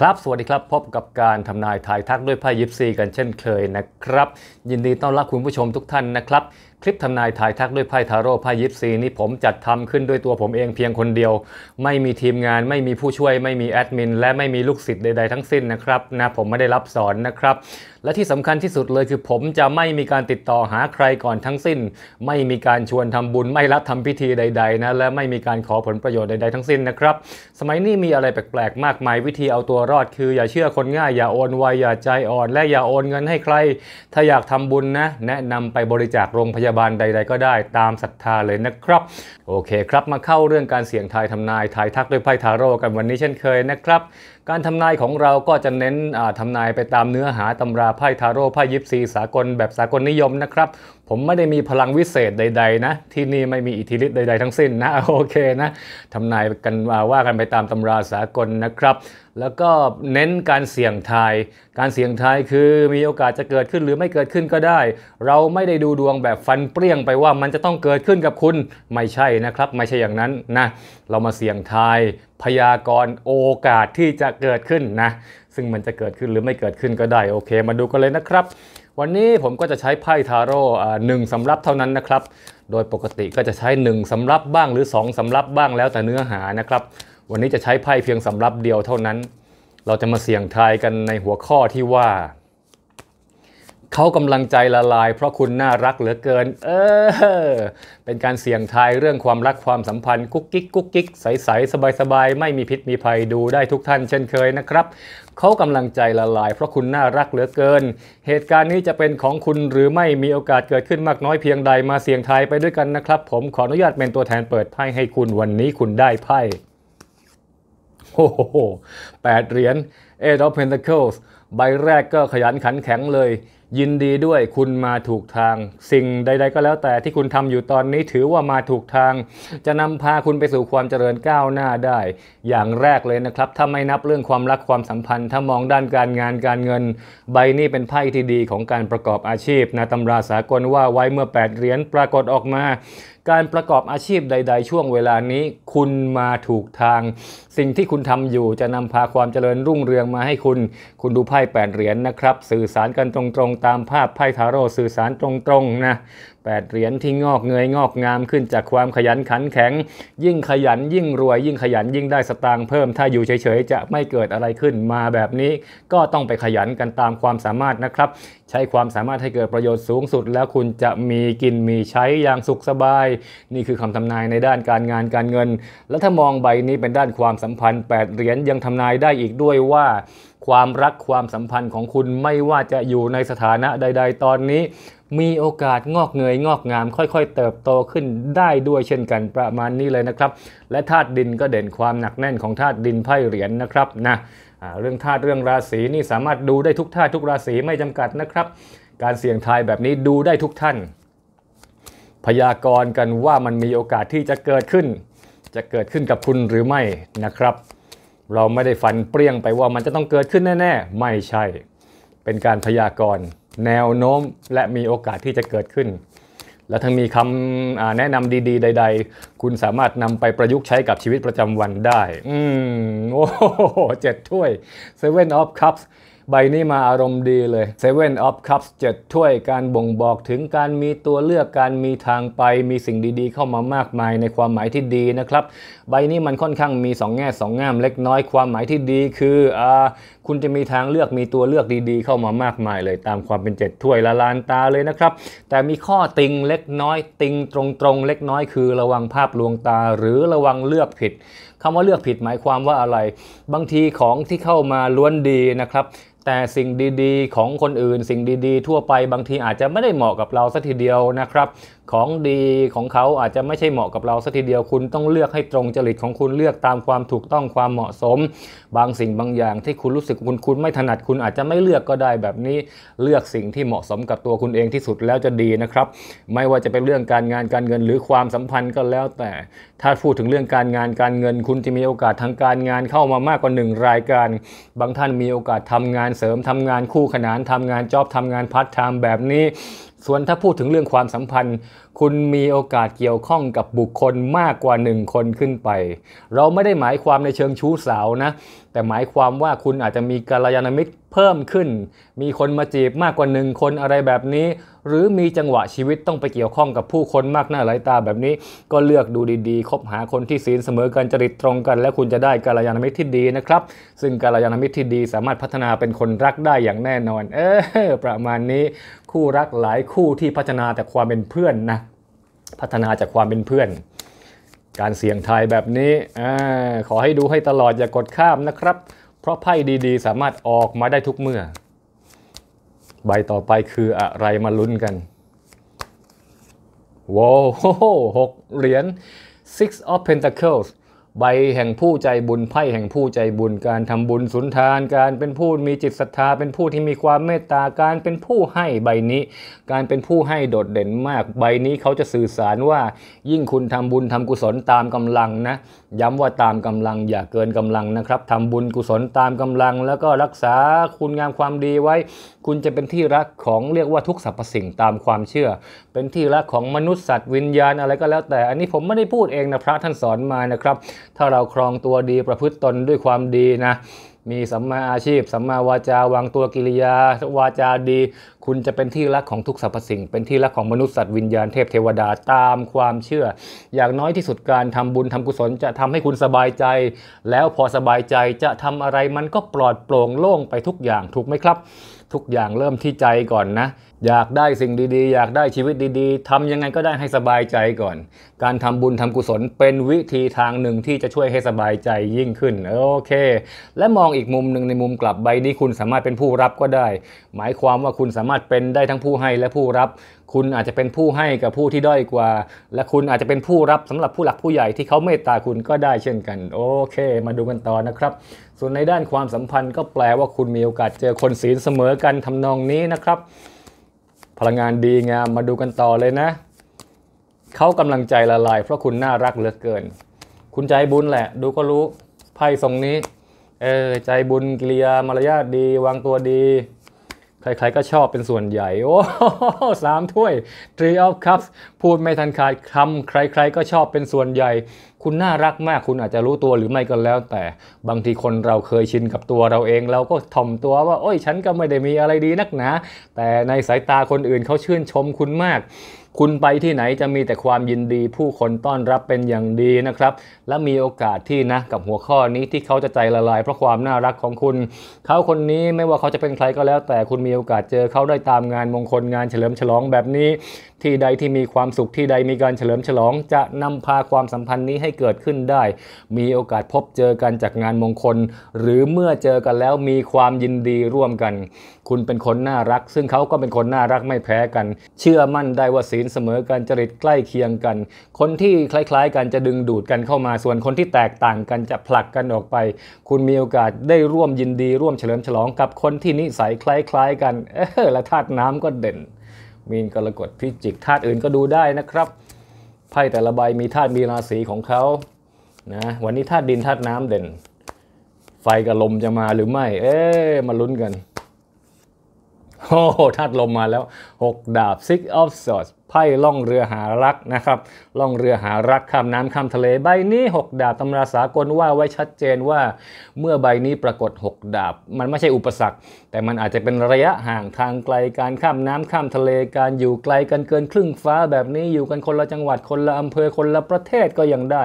ครับสวัสดีครับพบกับการทำนายทายทักด้วยไพ่ยิปซี กันเช่นเคยนะครับยินดีต้อนรับคุณผู้ชมทุกท่านนะครับ คลิปทำนายทายทักด้วยไพ่ทาโร่ไพ่ยิปซีนี้ผมจัดทำขึ้นด้วยตัวผมเองเพียงคนเดียว ไม่มีทีมงานไม่มีผู้ช่วยไม่มีแอดมินและไม่มีลูกศิษย์ใดๆทั้งสิ้นนะครับนะผมไม่ได้รับสอนนะครับและที่สำคัญที่สุดเลยคือผมจะไม่มีการติดต่อหาใครก่อนทั้งสิ้น ไม่มีการชวนทำบุญไม่รับทำพิธีใดๆนะ และไม่มีการขอผลประโยชน์ใดๆทั้งสิ้นนะครับ สมัยนี้มีอะไรแปลกๆมากมาย วิธีเอาตัวรอดคืออย่าเชื่อคนง่ายอย่าโอนไวอย่าใจอ่อน และอย่าโอนเงินให้ใคร ถ้าอยากทำบุญนะ แนะนำไปบริจาคโรงพยาบาลใด ๆก็ได้ ตามศรัทธาเลยนะครับ โอเคครับมาเข้าเรื่องการเสี่ยงทายทำนายทายทักด้วยไพ่ทาโร่กันวันนี้เช่นเคยนะครับการทำนายของเราก็จะเน้นทำนายไปตามเนื้อหาตำราไพ่ทาโร่ไพ่ยิปซีสากลแบบสากลนิยมนะครับผมไม่ได้มีพลังวิเศษใดๆนะที่นี่ไม่มีอิทธิฤทธิ์ใดๆทั้งสิ้นนะโอเคนะทำนายกันมาว่ากันไปตามตำราสากลนะครับ แล้วก็เน้นการเสี่ยงทาย การเสี่ยงทายคือมีโอกาสจะเกิดขึ้นหรือไม่เกิดขึ้นก็ได้ เราไม่ได้ดูดวงแบบฟันเปรี้ยงไปว่ามันจะต้องเกิดขึ้นกับคุณไม่ใช่นะครับ ไม่ใช่อย่างนั้นนะ เรามาเสี่ยงทาย พยากรณ์โอกาสที่จะเกิดขึ้นนะ ซึ่งมันจะเกิดขึ้นหรือไม่เกิดขึ้นก็ได้โอเค มาดูกันเลยนะครับวันนี้ผมก็จะใช้ไพ่ทาโร่หนึ่งสำรับเท่านั้นนะครับ โดยปกติก็จะใช้ 1 สำรับบ้างหรือ 2 สำรับบ้างแล้วแต่เนื้อหานะครับ วันนี้จะใช้ไพ่เพียงสำรับเดียวเท่านั้น เราจะมาเสี่ยงทายกันในหัวข้อที่ว่าเขากำลังใจละลาย เพราะคุณน่ารักเหลือเกิน เออเป็นการเสี่ยงทายเรื่องความรักความสัมพันธ์กุ๊กกิ๊กกุ๊กกิ๊กใส ๆ สบายๆ ไม่มีพิษมีภัยดูได้ทุกท่านเช่นเคยนะครับเขากำลังใจละลาย เพราะคุณน่ารักเหลือเกิน เหตุการณ์นี้จะเป็นของคุณหรือไม่มีโอกาสเกิดขึ้นมากน้อยเพียงใดมาเสี่ยงทายไปด้วยกันนะครับ ผมขออนุญาตเป็นตัวแทนเปิดไพ่ให้คุณวันนี้คุณได้ไพ่โอ้โหแปดเหรียญเอ g อ t เ f น e n t a c ค e s ใบแรกก็ขยันขันแข็งเลยยินดีด้วยคุณมาถูกทางสิ่งใดๆก็แล้วแต่ที่คุณทำอยู่ตอนนี้ถือว่ามาถูกทาง จะนำพาคุณไปสู่ความเจริญก้าวหน้าได้ อย่างแรกเลยนะครับ ถ้าไม่นับเรื่องความรักความสัมพันธ์ ถ้ามองด้านการงานการเงิน ใบนี้เป็นไพ่ที่ดีของการประกอบอาชีพนะตำราสากลว่าไว้เมื่อ 8 เหรียญปรากฏออกมาการประกอบอาชีพใดๆช่วงเวลานี้คุณมาถูกทาง สิ่งที่คุณทำอยู่จะนำพาความเจริญรุ่งเรืองมาให้คุณ คุณดูไพ่แปดเหรียญนะครับ สื่อสารกันตรงๆ ตามภาพไพ่ทาโร่สื่อสารตรงๆ นะ8เหรียญที่งอกเงยงอกงามขึ้นจากความขยันขันแข็ง ยิ่งขยันยิ่งรวย ยิ่งขยันยิ่งได้สตางค์เพิ่ม ถ้าอยู่เฉย ๆ จะไม่เกิดอะไรขึ้นมาแบบนี้ ก็ต้องไปขยันกันตามความสามารถนะครับ ใช้ความสามารถให้เกิดประโยชน์สูงสุด แล้วคุณจะมีกินมีใช้อย่างสุขสบาย นี่คือคำทำนายในด้านการงานการเงิน และถ้ามองใบนี้เป็นด้านความสัมพันธ์8เหรียญยังทำนายได้อีกด้วยว่าความรักความสัมพันธ์ของคุณไม่ว่าจะอยู่ในสถานะใด ๆ ตอนนี้มีโอกาสงอกเงยงอกงามค่อยๆเติบโตขึ้นได้ด้วยเช่นกันประมาณนี้เลยนะครับ และธาตุดินก็เด่นความหนักแน่นของธาตุดินไพ่เหรียญนนะครับนะเรื่องธาตุเรื่องราศีนี่สามารถดูได้ทุกธาตุทุกราศีไม่จำกัดนะครับ การเสี่ยงทายแบบนี้ดูได้ทุกท่าน พยากรณ์กันว่ามันมีโอกาสที่จะเกิดขึ้น จะเกิดขึ้นกับคุณหรือไม่นะครับ เราไม่ได้ฝันเปรี้ยงไปว่ามันจะต้องเกิดขึ้นแน่ๆไม่ใช่เป็นการพยากรณ์แนวโน้มและมีโอกาสที่จะเกิดขึ้น และทั้งมีคำแนะนำดีๆ ใด ๆ คุณสามารถนำไปประยุกต์ใช้กับชีวิตประจำวันได้ อืมโอ้โหเจ็ดถ้วยเซเว่นออฟคัพใบนี้มาอารมณ์ดีเลย Seven of Cups 7ถ้วยการบ่งบอกถึงการมีตัวเลือกการมีทางไปมีสิ่งดีๆ เข้ามามากมายในความหมายที่ดีนะครับ ใบนี้มันค่อนข้างมี2แง่2งามเล็กน้อยความหมายที่ดีคืออคุณจะมีทางเลือกมีตัวเลือกดีๆ เข้ามามากมายเลย ตามความเป็น 7 ถ้วยละลานตาเลยนะครับ แต่มีข้อติงเล็กน้อย ติงตรงๆ เล็กน้อยคือระวังภาพลวงตา หรือระวังเลือกผิดคำว่าเลือกผิดหมายความว่าอะไร บางทีของที่เข้ามาล้วนดีนะครับแต่สิ่งดีๆ ของคนอื่นสิ่งดีๆ ทั่วไปบางทีอาจจะไม่ได้เหมาะกับเราสัทีเดียวนะครับของดีของเขาอาจจะไม่ใช่เหมาะกับเราสัทีเดียวคุณต้องเลือกให้ตรงจริตของคุณเลือกตามความถูกต้องความเหมาะสม บางสิ่งบางอย่างที่คุณรู้สึกคุณคุณไม่ถนัดคุณอาจจะไม่เลือกก็ได้แบบนี้เลือกสิ่งที่เหมาะสมกับตัวคุณเองที่สุดแล้วจะดีนะครับ ไม่ว่าจะเป็นเรื่องการงานการเงินหรือความสัมพันธ์ก็แล้ว แต่ถ้าพูดถึงเรื่องการงานการเงินคุณจะมีโอกาสทางการงานเข้ามามากกว่า1รายการ บางท่านมีโอกาสทำงานเสริม ทำงานคู่ขนานทำงานจอบทำงานพฒน์ทำแบบนี้ส่วนถ้าพูดถึงเรื่องความสัมพันธ์ คุณมีโอกาสเกี่ยวข้องกับบุคคลมากกว่าหนึ่งคนขึ้นไป เราไม่ได้หมายความในเชิงชู้สาวนะ แต่หมายความว่าคุณอาจจะมีกาลยานมิตรเพิ่มขึ้น มีคนมาจีบมากกว่าหนึ่งคนอะไรแบบนี้ หรือมีจังหวะชีวิตต้องไปเกี่ยวข้องกับผู้คนมากหน้าหลายตาแบบนี้ก็เลือกดูดีๆ คบหาคนที่ศีลเสมอกันจริตตรงกัน และคุณจะได้กาลยานมิตรที่ดีนะครับ ซึ่งกาลยานมิตรที่ดีสามารถพัฒนาเป็นคนรักได้อย่างแน่นอน เออประมาณนี้คู่รักหลายคู่ที่พัฒนาแต่ความเป็นเพื่อนนะ พัฒนาจากความเป็นเพื่อน การเสี่ยงทายแบบนี้อขอให้ดูให้ตลอดอย่ากกดข้ามนะครับ เพราะไพ่ดีๆ สามารถออกมาได้ทุกเมื่อ ใบต่อไปคืออะไรมาลุ้นกันว้าวหกเหรียญ six of pentacles ใบแห่งผู้ใจบุญไพ่แห่งผู้ใจบุญการทำบุญสุนทาน การเป็นผู้มีจิตศรัทธา เป็นผู้ที่มีความเมตตาการ เป็นผู้ให้ใบนี้ การเป็นผู้ให้โดดเด่นมาก ใบนี้เขาจะสื่อสารว่ายิ่งคุณทำบุญทำกุศลตามกำลังนะ ย้ำว่าตามกำลังอย่าเกินกำลังนะครับทำบุญกุศลตามกำลังแล้วก็รักษาคุณงามความดีไว้ คุณจะเป็นที่รักของเรียกว่าทุกสรรพสิ่งตามความเชื่อ เป็นที่รักของมนุษย์สัตว์วิญญาณอะไรก็แล้วแต่ อันนี้ผมไม่ได้พูดเองนะพระท่านสอนมานะครับถ้าเราครองตัวดีประพฤติตนด้วยความดีนะ มีสัมมาอาชีพสัมมาวาจาวางตัวกิริยาวาจาดี คุณจะเป็นที่รักของทุกสรรพสิ่ง เป็นที่รักของมนุษย์สัตว์วิญญาณเทพเทวดาตามความเชื่อ อย่างน้อยที่สุดการทำบุญทำกุศลจะทำให้คุณสบายใจ แล้วพอสบายใจจะทำอะไรมันก็ปลอดโปร่งโล่งไปทุกอย่างถูกไหมครับ ทุกอย่างเริ่มที่ใจก่อนนะอยากได้สิ่งดีๆ อยากได้ชีวิตดีๆทำยังไงก็ได้ให้สบายใจก่อน การทำบุญทำกุศล เป็นวิธีทางหนึ่งที่จะช่วยให้สบายใจยิ่งขึ้นโอเค และมองอีกมุมหนึ่งในมุมกลับใบนี้คุณสามารถเป็นผู้รับก็ได้ หมายความว่าคุณสามารถเป็นได้ทั้งผู้ให้และผู้รับ คุณอาจจะเป็นผู้ให้กับผู้ที่ด้อยกว่า และคุณอาจจะเป็นผู้รับสำหรับผู้หลักผู้ใหญ่ที่เขาเมตตาคุณก็ได้เช่นกัน โอเค มาดูกันต่อนะครับ ส่วนในด้านความสัมพันธ์ก็แปลว่าคุณมีโอกาสเจอคนศีลเสมอกันทำนองนี้นะครับพลังงานดีงามมาดูกันต่อเลยนะ เขากำลังใจละลาย เพราะคุณน่ารักเหลือเกิน คุณใจบุญแหละ ดูก็รู้ไพ่ทรงนี้เออใจบุญกิริยามารยาทดี วางตัวดีใคร ๆ ก็ชอบเป็นส่วนใหญ่ โอ้สามถ้วย Three of Cups พูดไม่ทันขาดคำ ใคร ๆ ก็ชอบเป็นส่วนใหญ่ คุณน่ารักมาก คุณอาจจะรู้ตัวหรือไม่ก็แล้ว แต่บางทีคนเราเคยชินกับตัวเราเอง เราก็ถ่อมตัวว่า โอ้ย ฉันก็ไม่ได้มีอะไรดีนักหนาแต่ในสายตาคนอื่นเขาชื่นชมคุณมากคุณไปที่ไหนจะมีแต่ความยินดีผู้คนต้อนรับเป็นอย่างดีนะครับ และมีโอกาสที่นะกับหัวข้อนี้ที่เขาจะใจละลายเพราะความน่ารักของคุณ เขาคนนี้ไม่ว่าเขาจะเป็นใครก็แล้วแต่คุณมีโอกาสเจอเขาได้ตามงานมงคลงานเฉลิมฉลองแบบนี้ที่ใดที่มีความสุขที่ใดมีการเฉลิมฉลองจะนำพาความสัมพันธ์นี้ให้เกิดขึ้นได้ มีโอกาสพบเจอกันจากงานมงคล หรือเมื่อเจอกันแล้วมีความยินดีร่วมกัน คุณเป็นคนน่ารักซึ่งเขาก็เป็นคนน่ารักไม่แพ้กัน เชื่อมั่นได้ว่าศีลเสมอกันจริตใกล้เคียงกัน คนที่คล้ายๆกันจะดึงดูดกันเข้ามา ส่วนคนที่แตกต่างกันจะผลักกันออกไป คุณมีโอกาสได้ร่วมยินดีร่วมเฉลิมฉลองกับคนที่นิสัยคล้ายๆ กันเออและธาตุน้ำก็เด่นมีนกรกฎพิจิกธาตุอื่นก็ดูได้นะครับ ไพ่แต่ละใบมีธาตุมีราศีของเขานะวันนี้ธาตุดินธาตุน้ำเด่น ไฟกับลมจะมาหรือไม่เอ๊ะมาลุ้นกันโอ้ธาตุลมมาแล้ว 6 ดาบ six of swords ไพ่ล่องเรือหารักนะครับ ล่องเรือหารักข้ามน้ำข้ามทะเลใบนี้ 6 ดาบตำราสากลว่าไว้ชัดเจนว่าเมื่อใบนี้ปรากฏ 6 ดาบ มันไม่ใช่อุปสรรค แต่มันอาจจะเป็นระยะห่างทางไกล การข้ามน้ำข้ามทะเลการอยู่ไกลกันเกินครึ่งฟ้าแบบนี้อยู่กันคนละจังหวัดคนละอำเภอคนละประเทศก็ยังได้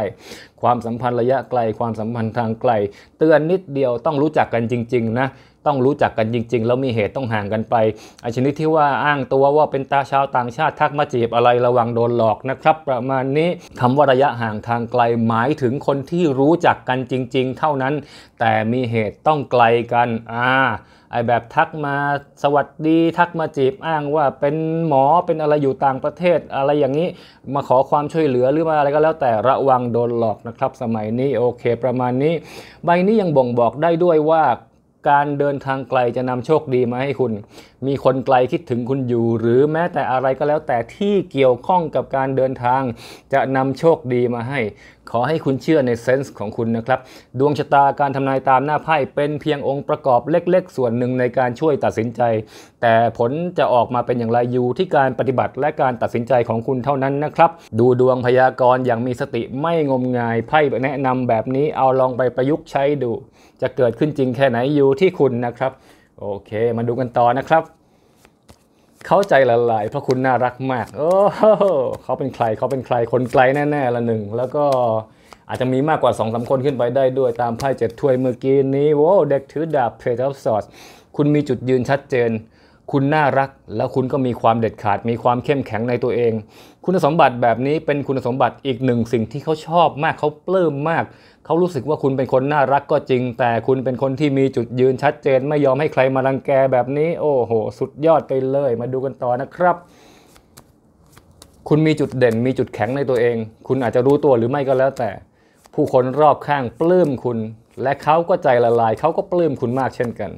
ความสัมพันธ์ระยะไกลความสัมพันธ์ทางไกล เตือนนิดเดียวต้องรู้จักกันจริงๆนะต้องรู้จักกันจริงๆแล้วมีเหตุต้องห่างกันไปไอชนิดที่ว่าอ้างตัวว่าเป็นตาชาวต่างชาติทักมาจีบอะไรระวังโดนหลอกนะครับ ประมาณนี้คำว่าระยะห่างทางไกลหมายถึงคนที่รู้จักกันจริงๆเท่านั้น แต่มีเหตุต้องไกลกันอ่าไอแบบทักมาสวัสดีทักมาจีบอ้างว่าเป็นหมอเป็นอะไรอยู่ต่างประเทศ อะไรอย่างนี้มาขอความช่วยเหลือหรือมาอะไรก็แล้วแต่ระวังโดนหลอกนะครับ สมัยนี้โอเคประมาณนี้ ใบนี้ยังบ่งบอกได้ด้วยว่า การเดินทางไกลจะนำโชคดีมาให้คุณมีคนไกลคิดถึงคุณอยู่หรือแม้แต่อะไรก็แล้วแต่ที่เกี่ยวข้องกับการเดินทาง จะนำโชคดีมาให้ ขอให้คุณเชื่อในเซนส์ของคุณนะครับ ดวงชะตาการทำนายตามหน้าไพ่เป็นเพียงองค์ประกอบเล็กๆ ส่วนหนึ่งในการช่วยตัดสินใจ แต่ผลจะออกมาเป็นอย่างไรอยู่ที่การปฏิบัติและการตัดสินใจของคุณเท่านั้นนะครับ ดูดวงพยากรณ์อย่างมีสติไม่งมงายไพ่แนะนำแบบนี้เอาลองไปประยุกต์ใช้ดู จะเกิดขึ้นจริงแค่ไหนอยู่ที่คุณนะครับโอเค มาดูกันต่อนะครับ เข้าใจหลายๆ เพราะคุณน่ารักมาก โอ้เขาเป็นใคร เขาเป็นใคร คนไกลแน่ๆ ละหนึ่ง แล้วก็อาจจะมีมากกว่า2อสาคนขึ้นไปได้ด้วย ตามไพ่เจ็ดถ้วยเมื่อกี้นี้โว้เด็กถือดาบเพจออฟซอดสคุณมีจุดยืนชัดเจน คุณน่ารัก แล้วคุณก็มีความเด็ดขาด มีความเข้มแข็งในตัวเอง คุณสมบัติแบบนี้เป็นคุณสมบัติอีกหนึ่งสิ่งที่เขาชอบมาก เขาปลื้มมากเขารู้สึกว่าคุณเป็นคนน่ารักก็จริง แต่คุณเป็นคนที่มีจุดยืนชัดเจน ไม่ยอมให้ใครมารังแกแบบนี้ โอ้โหสุดยอดไปเลย มาดูกันต่อนะครับ คุณมีจุดเด่นมีจุดแข็งในตัวเอง คุณอาจจะรู้ตัวหรือไม่ก็แล้วแต่ ผู้คนรอบข้างปลื้มคุณ และเขาก็ใจละลายเขาก็ปลื้มคุณมากเช่นกัน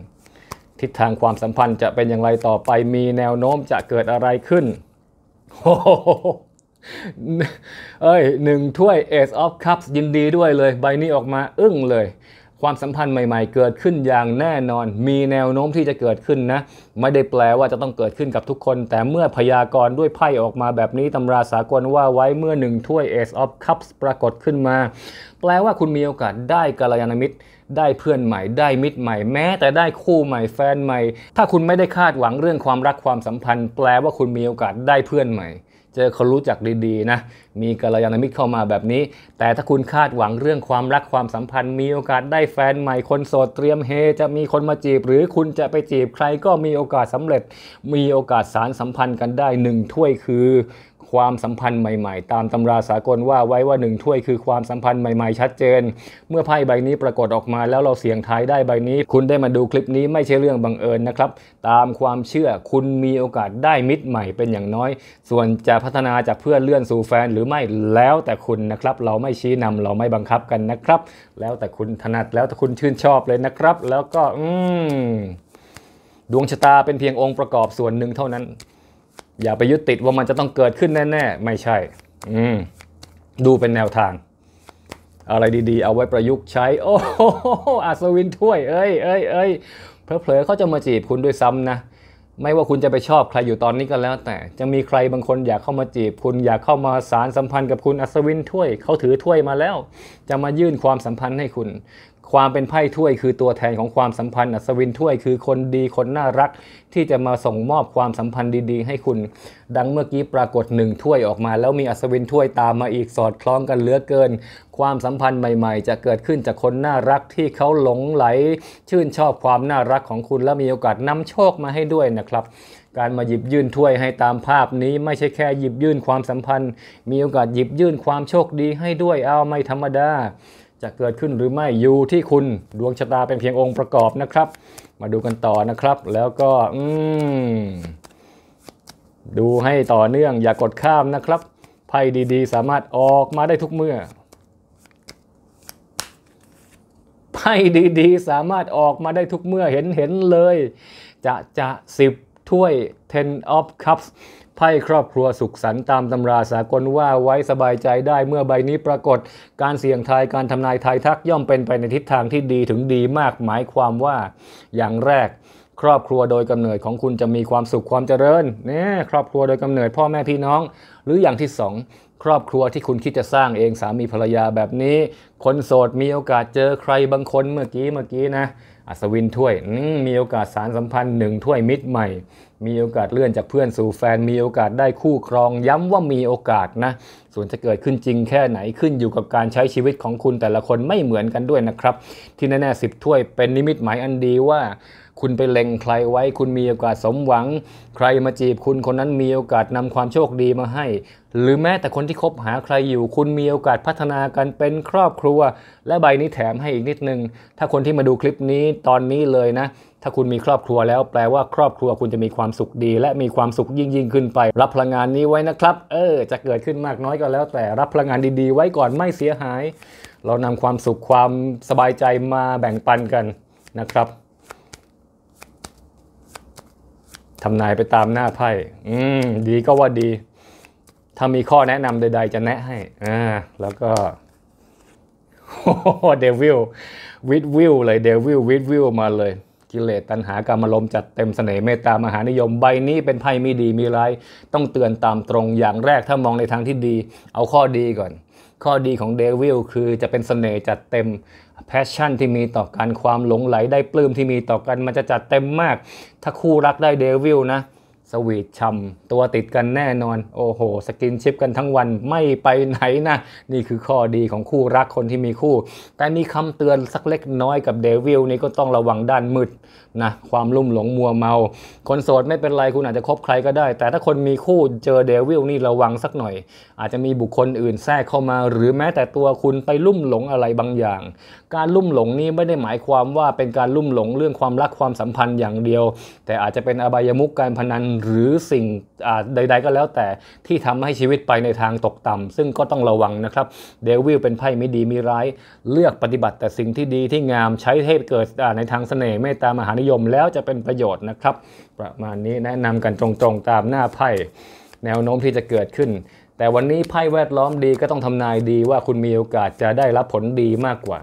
ทิศทางความสัมพันธ์จะเป็นอย่างไรต่อไปมีแนวโน้มจะเกิดอะไรขึ้นโอ้เอ้ยหนึ่งถ้วย Ace of Cups ยินดีด้วยเลย ใบนี้ออกมาอึ้งเลย ความสัมพันธ์ใหม่ ๆเกิดขึ้นอย่างแน่นอน มีแนวโน้มที่จะเกิดขึ้นนะไม่ได้แปลว่าจะต้องเกิดขึ้นกับทุกคน แต่เมื่อพยากรณ์ด้วยไพ่ออกมาแบบนี้ตำราสากลว่าไว้เมื่อหนึ่งถ้วย Ace of Cups ปรากฏขึ้นมา แปลว่าคุณมีโอกาสได้กัลยาณมิตร ได้เพื่อนใหม่ ได้มิตรใหม่แม้ แต่ได้คู่ใหม่แฟนใหม่ ถ้าคุณไม่ได้คาดหวังเรื่องความรักความสัมพันธ์ แปลว่าคุณมีโอกาสได้เพื่อนใหม่เจอคนรู้จักดีๆนะ มีกัลยาณมิตรเข้ามาแบบนี้ แต่ถ้าคุณคาดหวังเรื่องความรักความสัมพันธ์ มีโอกาสได้แฟนใหม่คนโสดเตรียมเฮ จะมีคนมาจีบ หรือคุณจะไปจีบใครก็มีโอกาสสำเร็จ มีโอกาสสารสัมพันธ์กันได้หนึ่งถ้วยคือความสัมพันธ์ใหม่ ๆ ตามตำราสากลว่าไว้ว่าหนึ่งถ้วยคือความสัมพันธ์ใหม่ๆ ชัดเจน เมื่อไพ่ใบนี้ปรากฏออกมาแล้วเราเสี่ยงทายได้ใบนี้ คุณได้มาดูคลิปนี้ไม่ใช่เรื่องบังเอิญนะครับ ตามความเชื่อคุณมีโอกาสได้มิตรใหม่ เป็นอย่างน้อย ส่วนจะพัฒนาจากเพื่อนเลื่อนสู่แฟนหรือไม่แล้วแต่คุณนะครับ เราไม่ชี้นำเราไม่บังคับกันนะครับ แล้วแต่คุณถนัดแล้วแต่คุณชื่นชอบเลยนะครับ แล้วก็อืมดวงชะตาเป็นเพียงองค์ประกอบส่วนหนึ่งเท่านั้นอย่าไปยึดติดว่ามันจะต้องเกิดขึ้นแน่ๆ ไม่ใช่ อืดูเป็นแนวทาง อะไรดีๆ เอาไว้ประยุกต์ใช้ โอ้โหอัศวินถ้วย เอ้ยเอ้ยเอ้ยเพลเพลเขาจะมาจีบคุณด้วยซ้ำนะ ไม่ว่าคุณจะไปชอบใครอยู่ตอนนี้ ก็แล้วแต่ จะมีใครบางคนอยากเข้ามาจีบคุณ อยากเข้ามาสารสัมพันธ์กับคุณอัศวินถ้วยเขาถือถ้วยมาแล้ว จะมายื่นความสัมพันธ์ให้คุณความเป็นไพ่ถ้วยคือตัวแทนของความสัมพันธ์ อัศวินถ้วยคือคนดีคนน่ารัก ที่จะมาส่งมอบความสัมพันธ์ดีๆ ให้คุณ ดังเมื่อกี้ปรากฏหนึ่งถ้วยออกมา แล้วมีอัศวินถ้วยตามมาอีกสอดคล้องกันเหลือเกิน ความสัมพันธ์ใหม่ๆ จะเกิดขึ้นจากคนน่ารักที่เขาหลงไหล ชื่นชอบความน่ารักของคุณและมีโอกาสนำโชคมาให้ด้วยนะครับ การมาหยิบยื่นถ้วยให้ตามภาพนี้ ไม่ใช่แค่หยิบยื่นความสัมพันธ์ มีโอกาสหยิบยื่นความโชคดีให้ด้วยเอาไม่ธรรมดาจะเกิดขึ้นหรือไม่ อยู่ที่คุณ ดวงชะตาเป็นเพียงองค์ประกอบนะครับ มาดูกันต่อนะครับ แล้วก็อืดูให้ต่อเนื่องอย่ากดข้ามนะครับไพ่ดีๆ สามารถออกมาได้ทุกเมื่อไพ่ดีๆ สามารถออกมาได้ทุกเมื่อเห็นเห็นเลย จะจะสิบถ้วย 10 of cups ไพ่ครอบครัวสุขสันต์ตามตำราสากลว่าไว้สบายใจได้เมื่อใบนี้ปรากฏการเสี่ยงทายการทำนายทายทักย่อมเป็นไปในทิศทางที่ดีถึงดีมากหมายความว่าอย่างแรก ครอบครัวโดยกำเนิดของคุณจะมีความสุขความเจริญเนี่ยครอบครัวโดยกำเนิดพ่อแม่พี่น้อง หรืออย่างที่สองครอบครัวที่คุณคิดจะสร้างเองสามีภรรยาแบบนี้คนโสดมีโอกาสเจอใครบางคนเมื่อกี้เมื่อกี้นะอัศวินถ้วย มีโอกาสสารสัมพันธ์หนึ่งถ้วยมิตรใหม่มีโอกาสเลื่อนจากเพื่อนสู่แฟนมีโอกาสได้คู่ครองย้ำว่ามีโอกาสนะ ส่วนจะเกิดขึ้นจริงแค่ไหนขึ้นอยู่กับการใช้ชีวิตของคุณแต่ละคนไม่เหมือนกันด้วยนะครับ ที่แน่ๆสิบถ้วย เป็นนิมิตหมายอันดีว่า คุณไปเล็งใครไว้ คุณมีโอกาสสมหวัง ใครมาจีบคุณคนนั้นมีโอกาสนำความโชคดีมาให้ หรือแม้แต่คนที่คบหาใครอยู่ คุณมีโอกาสพัฒนากันเป็นครอบครัว และใบนี้แถมให้อีกนิดนึง ถ้าคนที่มาดูคลิปนี้ตอนนี้เลยนะถ้าคุณมีครอบครัวแล้วแปลว่าครอบครัวคุณจะมีความสุขดีและมีความสุขยิ่งยิ่งขึ้นไป รับพลังงานนี้ไว้นะครับ เออจะเกิดขึ้นมากน้อยก็แล้วแต่รับพลังงานดี ๆ ไว้ก่อนไม่เสียหาย เรานำความสุขความสบายใจมาแบ่งปันกัน นะครับทำนายไปตามหน้าไพ่อืมดีก็ว่าดี ถ้ามีข้อแนะนำใดๆจะแนะให้อ่าแล้วก็เดวิลวิดวิลเลยเดวิลวิดวิลมาเลยกิเลสตัณหากรรมลมจัดเต็มเสน่ห์เมตตามหานิยมใบนี้เป็นไพ่มีดีมีร้ายต้องเตือนตามตรงอย่างแรกถ้ามองในทางที่ดีเอาข้อดีก่อน ข้อดีของเดวิลคือจะเป็นเสน่ห์จัดเต็มแพชชั่น ที่มีต่อกันความหลงไหลได้ปลื้มที่มีต่อกันมันจะจัดเต็มมาก ถ้าคู่รักได้เดวิลนะสวีทชำตัวติดกันแน่นอน โอ้โห สกินชิปกันทั้งวันไม่ไปไหนนะนี่คือข้อดีของคู่รักคนที่มีคู่ แต่มีคำเตือนสักเล็กน้อยกับเดวิลนี่ก็ต้องระวังด้านมืดนะความลุ่มหลงมัวเมา คนโสดไม่เป็นไรคุณอาจจะคบใครก็ได้ แต่ถ้าคนมีคู่เจอเดวิลนี่ระวังสักหน่อย อาจจะมีบุคคลอื่นแทรกเข้ามาหรือแม้แต่ตัวคุณไปลุ่มหลงอะไรบางอย่างการลุ่มหลงนี้ไม่ได้หมายความว่าเป็นการลุ่มหลงเรื่องความรักความสัมพันธ์อย่างเดียว แต่อาจจะเป็นอบายมุกการพนันหรือสิ่งใดๆก็แล้วแต่ที่ทำให้ชีวิตไปในทางตกต่ำ ซึ่งก็ต้องระวังนะครับ เดวิลเป็นไพ่ไม่ดีมีร้าย เลือกปฏิบัติแต่สิ่งที่ดีที่งามใช้ให้เกิดในทางเสน่ห์เมตตามหานิยมแล้วจะเป็นประโยชน์นะครับ ประมาณนี้แนะนำกันตรงๆตามหน้าไพ่แนวโน้มที่จะเกิดขึ้น แต่วันนี้ไพ่แวดล้อมดีก็ต้องทำนายดีว่าคุณมีโอกาสจะได้รับผลดีมากกว่า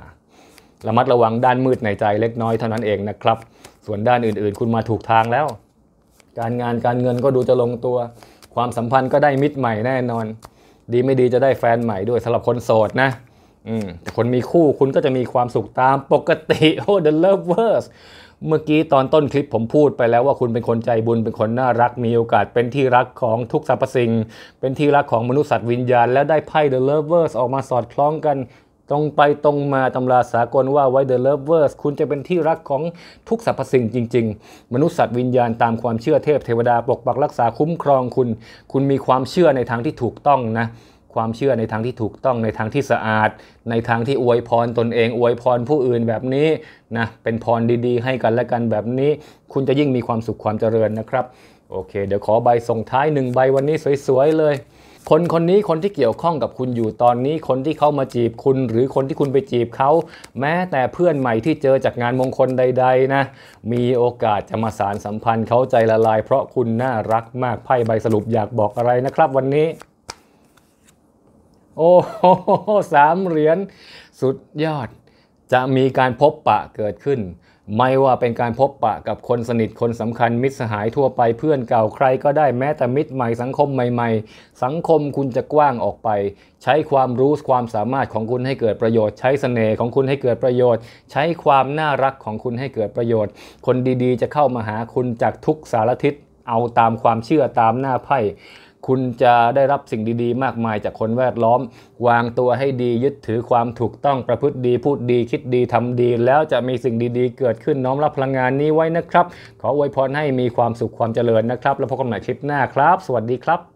ระมัดระวังด้านมืดในใจเล็กน้อยเท่านั้นเองนะครับ ส่วนด้านอื่นๆ คุณมาถูกทางแล้ว การงานการเงินก็ดูจะลงตัว ความสัมพันธ์ก็ได้มิตรใหม่แน่นอน ดีไม่ดีจะได้แฟนใหม่ด้วยสำหรับคนโสดนะ อืแต่คนมีคู่คุณก็จะมีความสุขตามปกติโอ้ The Lovers เมื่อกี้ตอนต้นคลิปผมพูดไปแล้วว่าคุณเป็นคนใจบุญเป็นคนน่ารักมีโอกาส เป็นที่รักของทุกสรรพสิ่งเป็นที่รักของมนุษย์สัตว์วิญญาณแล้วได้ไพ่ The Lovers ออกมาสอดคล้องกันตรงไปตรงมาตำราสากลว่าไว้ The Lovers คุณจะเป็นที่รักของทุกสรรพสิ่งจริงๆ มนุษย์สัตว์วิญญาณตามความเชื่อเทพเทวดาปกปักรักษาคุ้มครองคุณ คุณมีความเชื่อในทางที่ถูกต้องนะ ความเชื่อในทางที่ถูกต้องในทางที่สะอาด ในทางที่อวยพรตนเองอวยพรผู้อื่นแบบนี้นะเป็นพรดี ๆ ให้กันและกันแบบนี้คุณจะยิ่งมีความสุขความเจริญนะครับโอเค เดี๋ยวขอใบส่งท้ายหนึ่งใบวันนี้สวยๆเลยคนคนนี้คนที่เกี่ยวข้องกับคุณอยู่ตอนนี้คนที่เข้ามาจีบคุณ หรือคนที่คุณไปจีบเขาแม้แต่เพื่อนใหม่ที่เจอจากงานมงคลใด ๆ นะ มีโอกาสจะมาสารสัมพันธ์เขาใจละลายเพราะคุณน่ารักมากไพ่ใบสรุปอยากบอกอะไรนะครับวันนี้ โอ้สามเหรียญสุดยอด จะมีการพบปะเกิดขึ้นไม่ว่าเป็นการพบปะกับคนสนิทคนสำคัญมิตรสหายทั่วไป เพื่อนเก่าใครก็ได้แม้แต่มิตรใหม่สังคมใหม่ๆ สังคมคุณจะกว้างออกไป ใช้ความรู้ความสามารถของคุณให้เกิดประโยชน์ ใช้สเสน่ห์ของคุณให้เกิดประโยชน์ ใช้ความน่ารักของคุณให้เกิดประโยชน์ คนดีๆจะเข้ามาหาคุณจากทุกสารทิศเอาตามความเชื่อตามหน้าไพ่คุณจะได้รับสิ่งดีๆ มากมายจากคนแวดล้อม วางตัวให้ดียึดถือความถูกต้องประพฤติดี พูดดี คิดดีทำดี แล้วจะมีสิ่งดีๆ เกิดขึ้นน้อมรับพลังงานนี้ไว้นะครับขออวยพรให้มีความสุขความเจริญนะครับแล้วพบกันใหม่คลิปหน้าครับ สวัสดีครับ